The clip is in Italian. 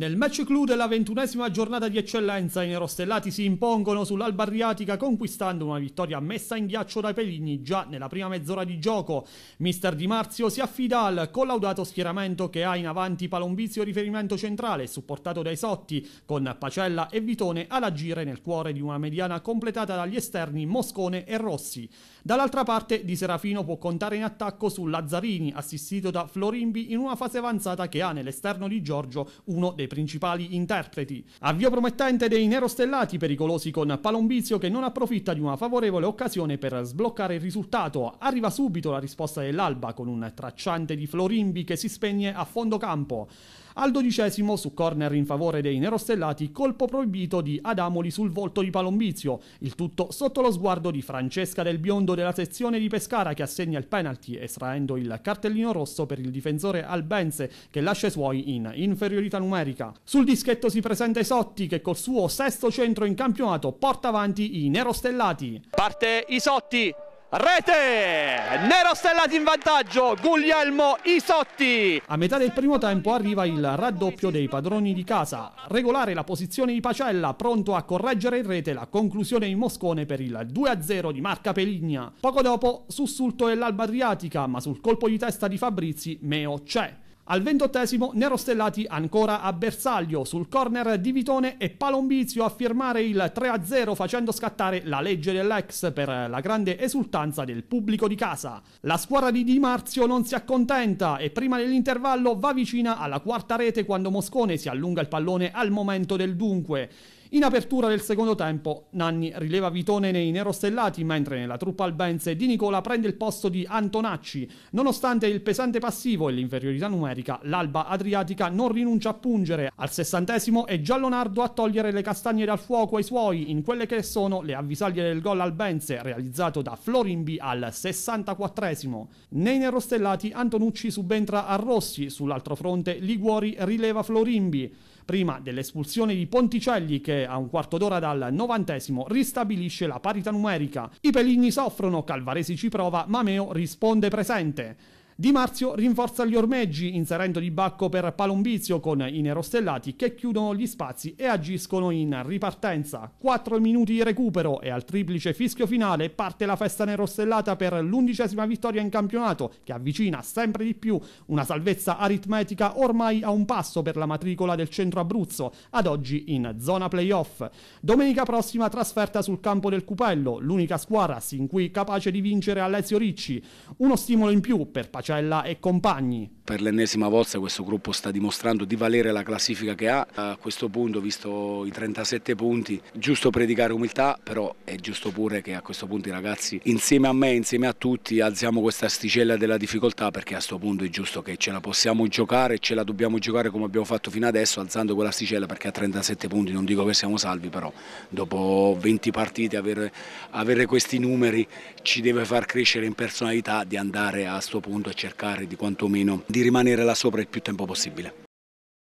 Nel match clou della ventunesima giornata di eccellenza i nerostellati si impongono sull'Alba Adriatica conquistando una vittoria messa in ghiaccio dai Peligni già nella prima mezz'ora di gioco. Mister Di Marzio si affida al collaudato schieramento che ha in avanti Palombizio riferimento centrale supportato dai Sotti con Pacella e Vitone ad agire nel cuore di una mediana completata dagli esterni Moscone e Rossi. Dall'altra parte Di Serafino può contare in attacco su Lazzarini assistito da Florimbi in una fase avanzata che ha nell'esterno di Giorgio uno dei principali interpreti. Avvio promettente dei nerostellati pericolosi con Palombizio che non approfitta di una favorevole occasione per sbloccare il risultato. Arriva subito la risposta dell'Alba con un tracciante di Florimbi che si spegne a fondo campo. Al dodicesimo, su corner in favore dei nerostellati, colpo proibito di Adamoli sul volto di Palombizio, il tutto sotto lo sguardo di Francesca del Biondo della sezione di Pescara che assegna il penalty estraendo il cartellino rosso per il difensore Albense che lascia i suoi in inferiorità numerica. Sul dischetto si presenta Isotti che col suo sesto centro in campionato porta avanti i nerostellati. Parte Isotti, Rete! Nero Stellati in vantaggio, Guglielmo Isotti! A metà del primo tempo arriva il raddoppio dei padroni di casa. Regolare la posizione di Pacella, pronto a correggere in rete la conclusione in Moscone per il 2-0 di Marca Peligna. Poco dopo, sussulto dell'Alba Adriatica, ma sul colpo di testa di Fabrizi, Meo c'è. Al ventottesimo Nerostellati ancora a bersaglio sul corner di Vitone e Palombizio a firmare il 3-0 facendo scattare la legge dell'ex per la grande esultanza del pubblico di casa. La squadra di Di Marzio non si accontenta e prima dell'intervallo va vicina alla quarta rete quando Moscone si allunga il pallone al momento del dunque. In apertura del secondo tempo Nanni rileva Vitone nei nerostellati mentre nella truppa albense Di Nicola prende il posto di Antonacci. Nonostante il pesante passivo e l'inferiorità numerica, l'Alba Adriatica non rinuncia a pungere. Al sessantesimo è Giallonardo a togliere le castagne dal fuoco ai suoi in quelle che sono le avvisaglie del gol albense realizzato da Florimbi al 64esimo. Nei nerostellati Antonucci subentra a Rossi, sull'altro fronte Liguori rileva Florimbi prima dell'espulsione di Ponticelli che a un quarto d'ora dal novantesimo ristabilisce la parità numerica. I Peligni soffrono, Calvaresi ci prova, Mameo risponde presente. Di Marzio rinforza gli ormeggi inserendo di Bacco per Palombizio con i nerostellati che chiudono gli spazi e agiscono in ripartenza. 4 minuti di recupero e al triplice fischio finale parte la festa nerostellata per l'undicesima vittoria in campionato che avvicina sempre di più una salvezza aritmetica ormai a un passo per la matricola del centro Abruzzo, ad oggi in zona playoff. Domenica prossima trasferta sul campo del Cupello, l'unica squadra sin qui capace di vincere Alessio Ricci. Uno stimolo in più per Pace Marcella cioè e compagni. Per l'ennesima volta questo gruppo sta dimostrando di valere la classifica che ha, a questo punto visto i 37 punti, giusto predicare umiltà, però è giusto pure che a questo punto i ragazzi insieme a me, insieme a tutti alziamo questa asticella della difficoltà perché a questo punto è giusto che ce la possiamo giocare, ce la dobbiamo giocare come abbiamo fatto fino adesso alzando quell'asticella perché a 37 punti non dico che siamo salvi però dopo 20 partite avere, avere questi numeri ci deve far crescere in personalità di andare a questo punto a cercare di quantomeno di rimanere là sopra il più tempo possibile.